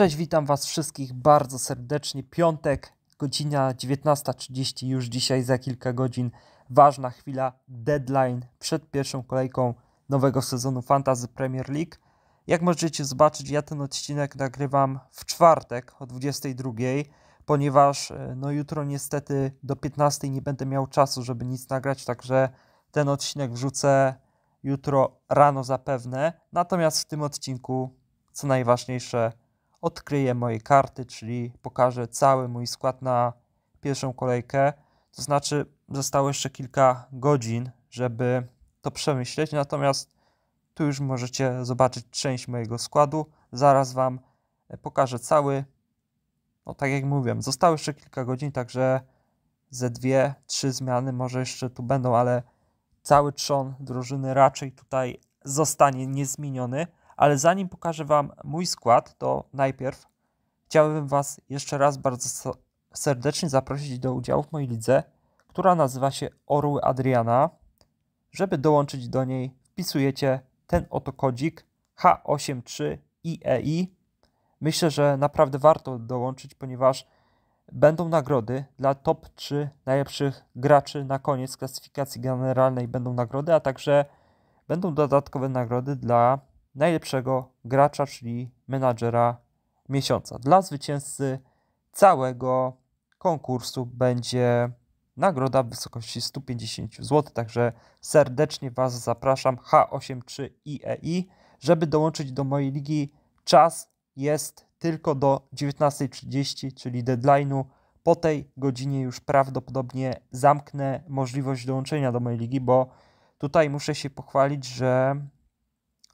Cześć, witam Was wszystkich bardzo serdecznie. Piątek, godzina 19.30, już dzisiaj za kilka godzin. Ważna chwila, deadline przed pierwszą kolejką nowego sezonu Fantasy Premier League. Jak możecie zobaczyć, ja ten odcinek nagrywam w czwartek o 22, ponieważ e, no jutro niestety do 15 nie będę miał czasu, żeby nic nagrać, także ten odcinek wrzucę jutro rano zapewne. Natomiast w tym odcinku, co najważniejsze, odkryję moje karty, czyli pokażę cały mój skład na pierwszą kolejkę. To znaczy, zostało jeszcze kilka godzin, żeby to przemyśleć. Natomiast tu już możecie zobaczyć część mojego składu. Zaraz Wam e, pokażę cały. No, tak jak mówiłem, zostało jeszcze kilka godzin, także ze dwie, trzy zmiany może jeszcze tu będą, ale cały trzon drużyny raczej tutaj zostanie niezmieniony. Ale zanim pokażę Wam mój skład, to najpierw chciałbym Was jeszcze raz bardzo serdecznie zaprosić do udziału w mojej lidze, która nazywa się Orły Adriana. Żeby dołączyć do niej, wpisujecie ten oto kodzik H83IEI. E Myślę, że naprawdę warto dołączyć, ponieważ będą nagrody dla top 3 najlepszych graczy na koniec klasyfikacji generalnej będą nagrody, a także będą dodatkowe nagrody dla najlepszego gracza, czyli menadżera miesiąca. Dla zwycięzcy całego konkursu będzie nagroda w wysokości 150 zł. Także serdecznie Was zapraszam H83IEI, e żeby dołączyć do mojej ligi. Czas jest tylko do 19.30, czyli deadline'u. Po tej godzinie już prawdopodobnie zamknę możliwość dołączenia do mojej ligi, bo tutaj muszę się pochwalić, że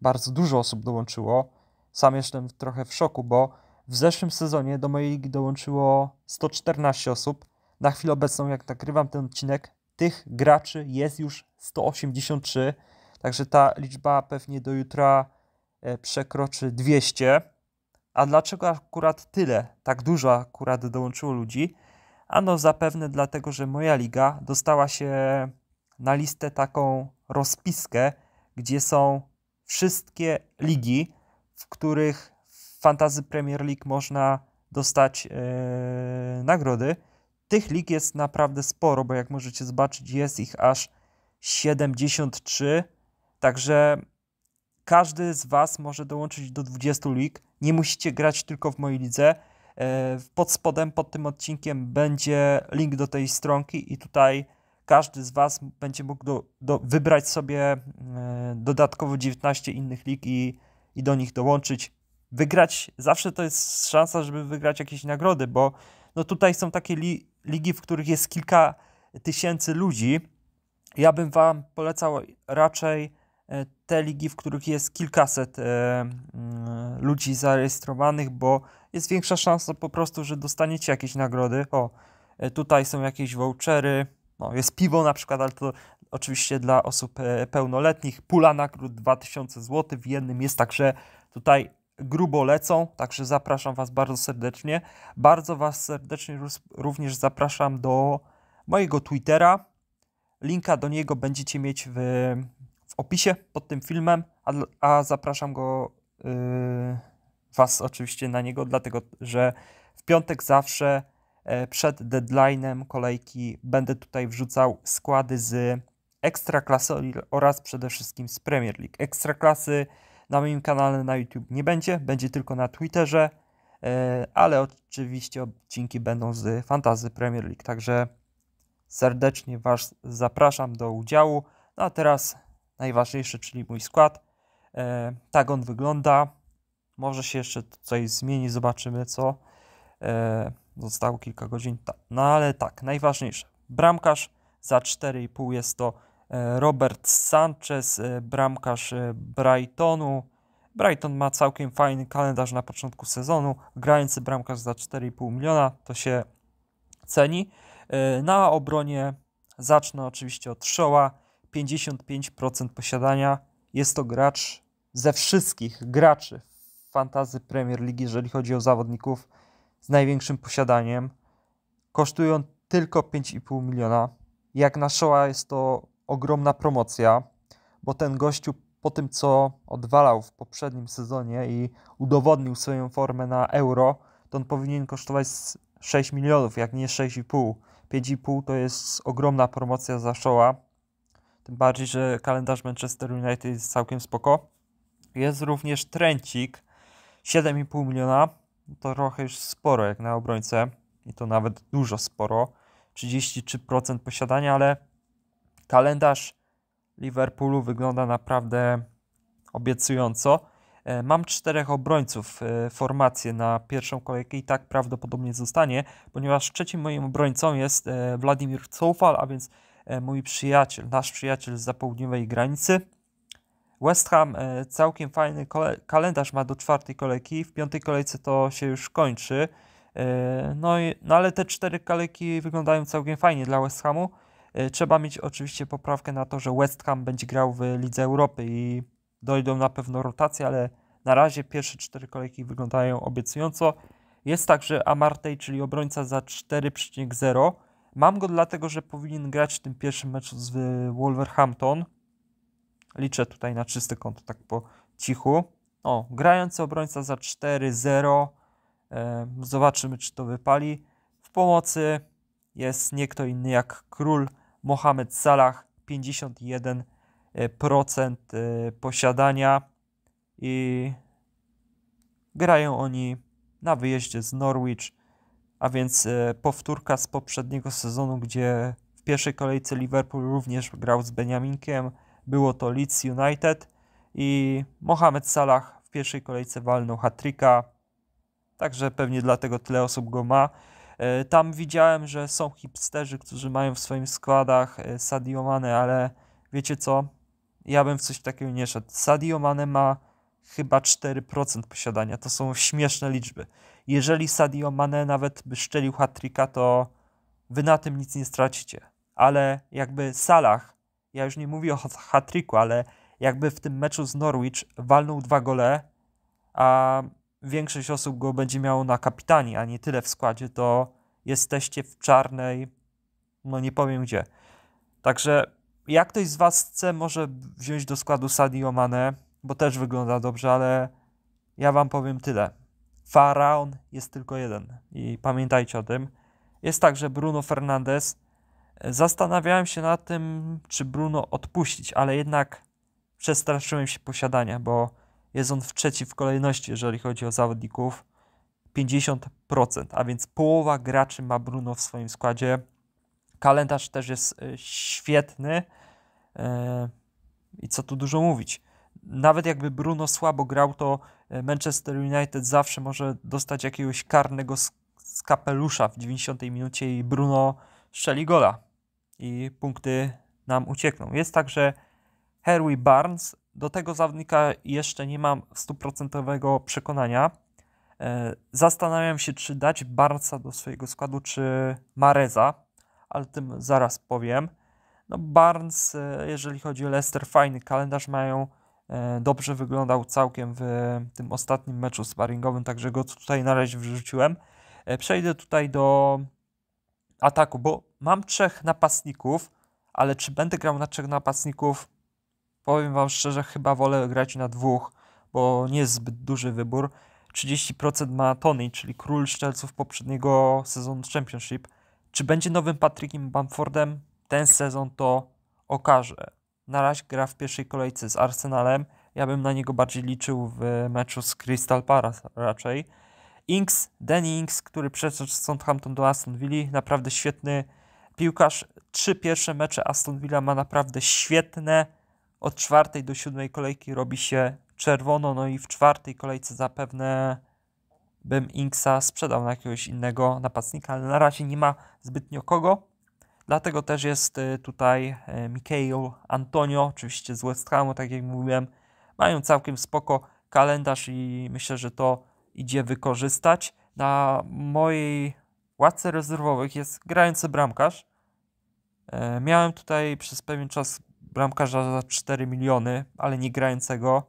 bardzo dużo osób dołączyło. Sam jestem trochę w szoku, bo w zeszłym sezonie do mojej ligi dołączyło 114 osób. Na chwilę obecną, jak nagrywam ten odcinek, tych graczy jest już 183, także ta liczba pewnie do jutra e, przekroczy 200. A dlaczego akurat tyle, tak dużo akurat dołączyło ludzi? Ano zapewne dlatego, że moja liga dostała się na listę taką rozpiskę, gdzie są wszystkie ligi, w których w Fantasy Premier League można dostać yy, nagrody. Tych lig jest naprawdę sporo, bo jak możecie zobaczyć, jest ich aż 73. Także każdy z Was może dołączyć do 20 lig. Nie musicie grać tylko w mojej lidze. E, pod spodem, pod tym odcinkiem będzie link do tej stronki i tutaj każdy z Was będzie mógł do, do wybrać sobie e, dodatkowo 19 innych lig i, i do nich dołączyć. Wygrać, zawsze to jest szansa, żeby wygrać jakieś nagrody, bo no tutaj są takie li, ligi, w których jest kilka tysięcy ludzi. Ja bym Wam polecał raczej e, te ligi, w których jest kilkaset e, mm, ludzi zarejestrowanych, bo jest większa szansa po prostu, że dostaniecie jakieś nagrody. O, e, tutaj są jakieś vouchery, no, jest piwo na przykład, ale to oczywiście dla osób e, pełnoletnich. Pula nagród 2000 zł w jednym jest także tutaj grubo lecą, także zapraszam Was bardzo serdecznie. Bardzo Was serdecznie również zapraszam do mojego Twittera. Linka do niego będziecie mieć w, w opisie pod tym filmem, a, a zapraszam go yy, Was oczywiście na niego, dlatego że w piątek zawsze E, przed deadline'em kolejki będę tutaj wrzucał składy z Ekstraklasy oraz przede wszystkim z Premier League. Ekstraklasy na moim kanale na YouTube nie będzie, będzie tylko na Twitterze, e, ale oczywiście odcinki będą z Fantazy Premier League, także serdecznie Was zapraszam do udziału. No a teraz najważniejsze, czyli mój skład. E, tak on wygląda. Może się jeszcze coś zmieni, zobaczymy co. Zostało kilka godzin. No ale tak, najważniejsze. Bramkarz za 4,5 jest to e, Robert Sanchez, e, bramkarz e, Brightonu. Brighton ma całkiem fajny kalendarz na początku sezonu. Grający bramkarz za 4,5 miliona to się ceni. Na obronie zacznę oczywiście od Szoła. 55% posiadania. Jest to gracz ze wszystkich graczy w fantazy Premier League, jeżeli chodzi o zawodników z największym posiadaniem. Kosztują tylko 5,5 miliona. Jak na Shoa jest to ogromna promocja, bo ten gościu po tym, co odwalał w poprzednim sezonie i udowodnił swoją formę na euro, to on powinien kosztować 6 milionów, jak nie 6,5. 5,5 to jest ogromna promocja za szoła. Tym bardziej, że kalendarz Manchester United jest całkiem spoko. Jest również Trencik, 7,5 miliona trochę już sporo jak na obrońcę i to nawet dużo sporo. 33% posiadania, ale kalendarz Liverpoolu wygląda naprawdę obiecująco. E, mam czterech obrońców e, formację na pierwszą kolejkę i tak prawdopodobnie zostanie, ponieważ trzecim moim obrońcą jest e, Władimir Coufal, a więc mój przyjaciel, nasz przyjaciel z zapołudniowej granicy. West Ham e, całkiem fajny kalendarz ma do czwartej kolejki, w piątej kolejce to się już kończy. E, no, i, no ale te cztery kolejki wyglądają całkiem fajnie dla West Hamu. E, trzeba mieć oczywiście poprawkę na to, że West Ham będzie grał w Lidze Europy i dojdą na pewno rotacje, ale na razie pierwsze cztery kolejki wyglądają obiecująco. Jest także Amartey, czyli obrońca za 4,0. Mam go dlatego, że powinien grać w tym pierwszym meczu z Wolverhampton. Liczę tutaj na czysty konto, tak po cichu. O, grający obrońca za 4-0. E, zobaczymy, czy to wypali. W pomocy jest nie kto inny jak król Mohamed Salah. 51% e, posiadania i grają oni na wyjeździe z Norwich, a więc e, powtórka z poprzedniego sezonu, gdzie w pierwszej kolejce Liverpool również grał z Beniaminkiem. Było to Leeds United i Mohamed Salah w pierwszej kolejce walnął hat -tricka. Także pewnie dlatego tyle osób go ma. E, tam widziałem, że są hipsterzy, którzy mają w swoich składach e, Sadio Mane, ale wiecie co? Ja bym w coś takiego nie szedł. Sadio Mane ma chyba 4% posiadania. To są śmieszne liczby. Jeżeli Sadio Mane nawet by szczelił hat to wy na tym nic nie stracicie. Ale jakby Salah ja już nie mówię o hat hat-tricku, ale jakby w tym meczu z Norwich walnął dwa gole, a większość osób go będzie miało na kapitanie, a nie tyle w składzie, to jesteście w czarnej, no nie powiem gdzie. Także jak ktoś z Was chce, może wziąć do składu Sadio Mane, bo też wygląda dobrze, ale ja Wam powiem tyle. Faraon jest tylko jeden i pamiętajcie o tym. Jest także Bruno Fernandes, Zastanawiałem się nad tym, czy Bruno odpuścić, ale jednak przestraszyłem się posiadania, bo jest on w trzeci w kolejności, jeżeli chodzi o zawodników. 50%, a więc połowa graczy ma Bruno w swoim składzie. Kalendarz też jest e, świetny. E, I co tu dużo mówić. Nawet jakby Bruno słabo grał, to e, Manchester United zawsze może dostać jakiegoś karnego z kapelusza w 90 minucie i Bruno strzeli gola i punkty nam uciekną. Jest także Harry Barnes. Do tego zawodnika jeszcze nie mam stuprocentowego przekonania. E, zastanawiam się, czy dać Barnesa do swojego składu, czy Mareza, ale tym zaraz powiem. No Barnes, e, jeżeli chodzi o Leicester, fajny kalendarz mają. E, dobrze wyglądał całkiem w tym ostatnim meczu sparingowym, także go tutaj na razie wrzuciłem. Przejdę tutaj do ataku, bo mam trzech napastników, ale czy będę grał na trzech napastników? Powiem Wam szczerze, chyba wolę grać na dwóch, bo nie jest zbyt duży wybór. 30% ma Tony, czyli król szczelców poprzedniego sezonu Championship. Czy będzie nowym Patrickiem Bamfordem? Ten sezon to okaże. Na razie gra w pierwszej kolejce z Arsenalem. Ja bym na niego bardziej liczył w meczu z Crystal Palace raczej. Inks, Danny Inks, który przeszedł z Southampton do Aston Villa, naprawdę świetny piłkarz. Trzy pierwsze mecze Aston Villa ma naprawdę świetne. Od czwartej do siódmej kolejki robi się czerwono, no i w czwartej kolejce zapewne bym Inksa sprzedał na jakiegoś innego napastnika, ale na razie nie ma zbytnio kogo. Dlatego też jest y, tutaj y, Mikael Antonio, oczywiście z West Hamu, tak jak mówiłem. Mają całkiem spoko kalendarz i myślę, że to idzie wykorzystać. Na mojej ławce rezerwowych jest grający bramkarz. E, miałem tutaj przez pewien czas bramkarza za 4 miliony, ale nie grającego.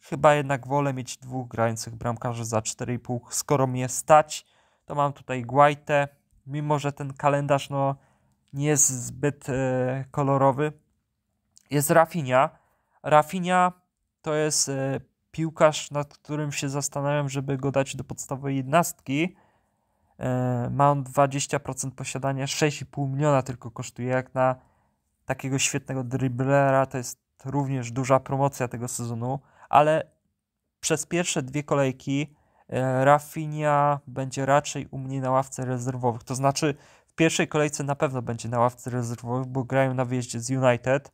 Chyba jednak wolę mieć dwóch grających bramkarzy za 4,5. Skoro mnie stać, to mam tutaj Guaitę. Mimo, że ten kalendarz no, nie jest zbyt e, kolorowy. Jest Rafinia. Rafinia to jest e, piłkarz, nad którym się zastanawiam, żeby go dać do podstawowej jednostki. E, ma on 20% posiadania, 6,5 miliona tylko kosztuje. Jak na takiego świetnego driblera, to jest również duża promocja tego sezonu, ale przez pierwsze dwie kolejki e, Rafinha będzie raczej u mnie na ławce rezerwowych. To znaczy, w pierwszej kolejce na pewno będzie na ławce rezerwowych, bo grają na wyjeździe z United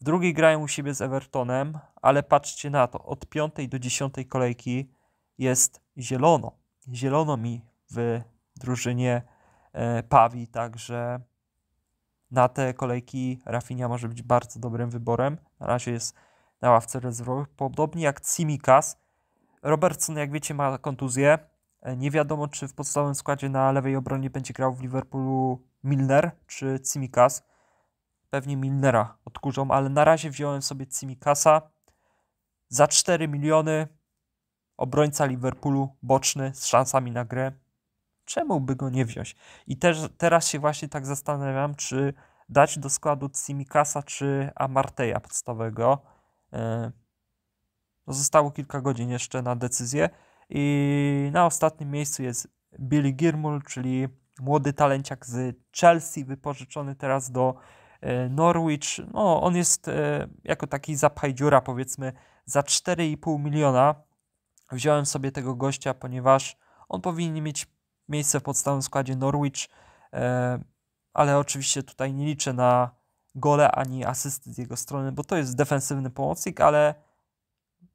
w drugiej grają u siebie z Evertonem, ale patrzcie na to, od piątej do dziesiątej kolejki jest zielono. Zielono mi w drużynie e, Pawi, także na te kolejki Rafinha może być bardzo dobrym wyborem. Na razie jest na ławce rezerwowej, podobnie jak Simikas. Robertson, jak wiecie, ma kontuzję. E, nie wiadomo, czy w podstawowym składzie na lewej obronie będzie grał w Liverpoolu Milner czy Simikas. Pewnie Milnera odkurzą, ale na razie wziąłem sobie Cimikasa za 4 miliony. Obrońca Liverpoolu, boczny, z szansami na grę. Czemu by go nie wziąć? I też teraz się właśnie tak zastanawiam, czy dać do składu Cimikasa czy Amarteja podstawowego. E, no, zostało kilka godzin jeszcze na decyzję. I na ostatnim miejscu jest Billy Girmul, czyli młody talenciak z Chelsea, wypożyczony teraz do E, Norwich, no on jest e, jako taki zapchaj dziura powiedzmy za 4,5 miliona. Wziąłem sobie tego gościa, ponieważ on powinien mieć miejsce w podstawowym składzie Norwich, e, ale oczywiście tutaj nie liczę na gole ani asysty z jego strony, bo to jest defensywny pomocnik, ale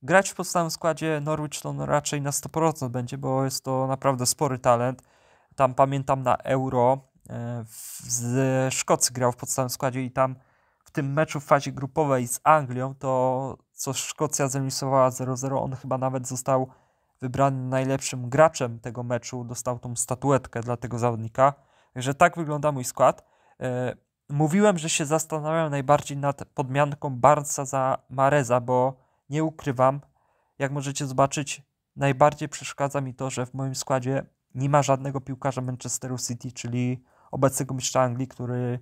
grać w podstawowym składzie Norwich to on raczej na 100% będzie, bo jest to naprawdę spory talent. Tam pamiętam na Euro E, z Szkocji grał w podstawowym składzie i tam w tym meczu w fazie grupowej z Anglią to co Szkocja zremisowała 0-0, on chyba nawet został wybrany najlepszym graczem tego meczu, dostał tą statuetkę dla tego zawodnika. Także tak wygląda mój skład. E, mówiłem, że się zastanawiam najbardziej nad podmianką Barnesa za Mareza, bo nie ukrywam, jak możecie zobaczyć, najbardziej przeszkadza mi to, że w moim składzie nie ma żadnego piłkarza Manchesteru City, czyli obecnego mistrza Anglii, który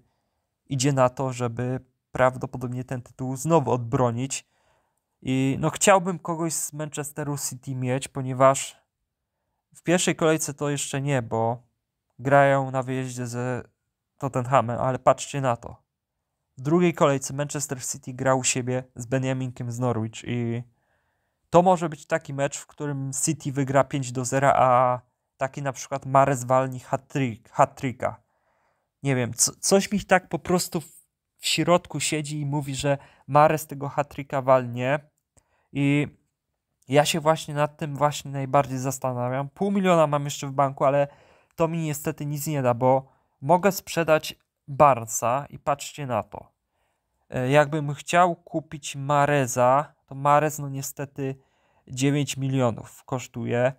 idzie na to, żeby prawdopodobnie ten tytuł znowu odbronić. I no chciałbym kogoś z Manchesteru City mieć, ponieważ w pierwszej kolejce to jeszcze nie, bo grają na wyjeździe ze Tottenhamem, ale patrzcie na to. W drugiej kolejce Manchester City grał u siebie z Benjaminkiem z Norwich i to może być taki mecz, w którym City wygra 5 do 0, a taki na przykład Mares walni hat-tricka nie wiem, co, coś mi tak po prostu w, środku siedzi i mówi, że Mares z tego hatryka walnie i ja się właśnie nad tym właśnie najbardziej zastanawiam. Pół miliona mam jeszcze w banku, ale to mi niestety nic nie da, bo mogę sprzedać Barca i patrzcie na to. E, jakbym chciał kupić Mareza, to Marez no niestety 9 milionów kosztuje,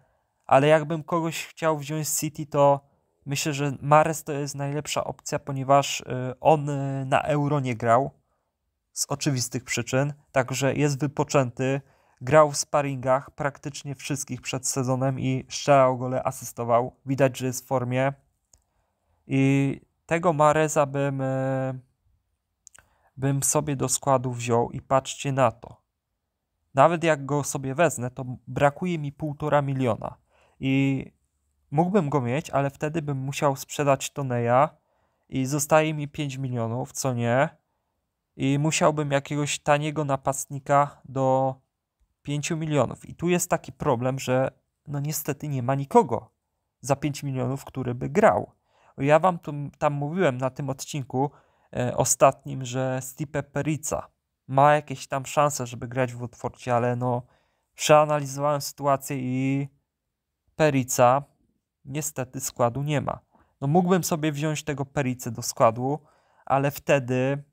ale jakbym kogoś chciał wziąć City, to Myślę, że Mares to jest najlepsza opcja, ponieważ y, on y, na euro nie grał z oczywistych przyczyn, także jest wypoczęty. Grał w sparingach praktycznie wszystkich przed sezonem i strzelał gole, asystował. Widać, że jest w formie. I tego Mareza bym, y, bym sobie do składu wziął i patrzcie na to. Nawet jak go sobie wezmę, to brakuje mi półtora miliona. I Mógłbym go mieć, ale wtedy bym musiał sprzedać Toneja i zostaje mi 5 milionów, co nie? I musiałbym jakiegoś taniego napastnika do 5 milionów. I tu jest taki problem, że no niestety nie ma nikogo za 5 milionów, który by grał. Ja wam tu, tam mówiłem na tym odcinku e, ostatnim, że Stipe Perica ma jakieś tam szanse, żeby grać w Watfordzie, ale no przeanalizowałem sytuację i Perica niestety składu nie ma. No mógłbym sobie wziąć tego Pericę do składu, ale wtedy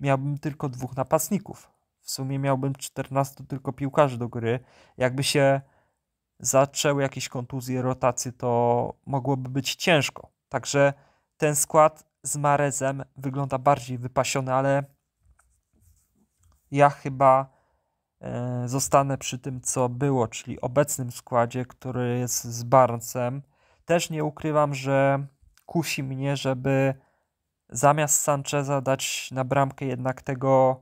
miałbym tylko dwóch napastników. W sumie miałbym 14 tylko piłkarzy do gry. Jakby się zaczęły jakieś kontuzje, rotacje, to mogłoby być ciężko. Także ten skład z Marezem wygląda bardziej wypasiony, ale ja chyba e, zostanę przy tym, co było, czyli obecnym składzie, który jest z Barnesem też nie ukrywam, że kusi mnie, żeby zamiast Sancheza dać na bramkę jednak tego,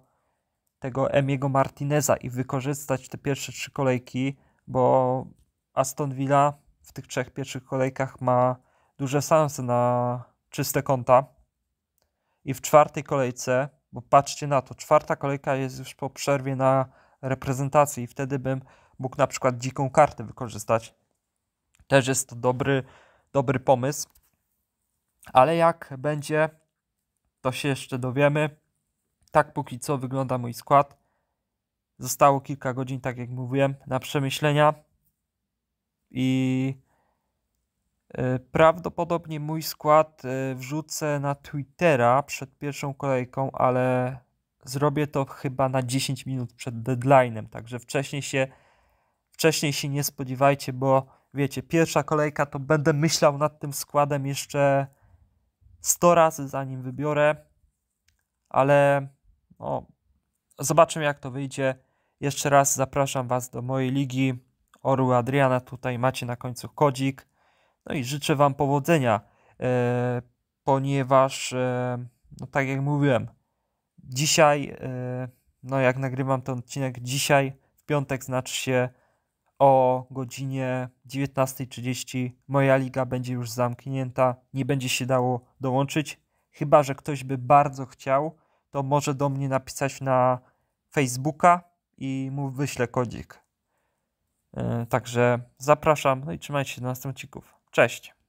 tego Emiego Martineza i wykorzystać te pierwsze trzy kolejki, bo Aston Villa w tych trzech pierwszych kolejkach ma duże szanse na czyste konta. I w czwartej kolejce, bo patrzcie na to, czwarta kolejka jest już po przerwie na reprezentacji i wtedy bym mógł na przykład dziką kartę wykorzystać też jest to dobry, dobry pomysł. Ale jak będzie, to się jeszcze dowiemy. Tak póki co wygląda mój skład. Zostało kilka godzin, tak jak mówiłem, na przemyślenia. I y, prawdopodobnie mój skład y, wrzucę na Twittera przed pierwszą kolejką, ale zrobię to chyba na 10 minut przed deadline'em. Także wcześniej się, wcześniej się nie spodziewajcie, bo wiecie, pierwsza kolejka, to będę myślał nad tym składem jeszcze 100 razy, zanim wybiorę, ale no, zobaczymy, jak to wyjdzie. Jeszcze raz zapraszam Was do mojej ligi Orły Adriana. Tutaj macie na końcu kodzik. No i życzę Wam powodzenia, e, ponieważ, e, no tak jak mówiłem, dzisiaj, e, no jak nagrywam ten odcinek, dzisiaj w piątek znaczy się o godzinie 19.30 moja liga będzie już zamknięta, nie będzie się dało dołączyć. Chyba, że ktoś by bardzo chciał, to może do mnie napisać na Facebooka i mu wyślę kodzik. E, także zapraszam, no i trzymajcie się do następnych odcinków. Cześć!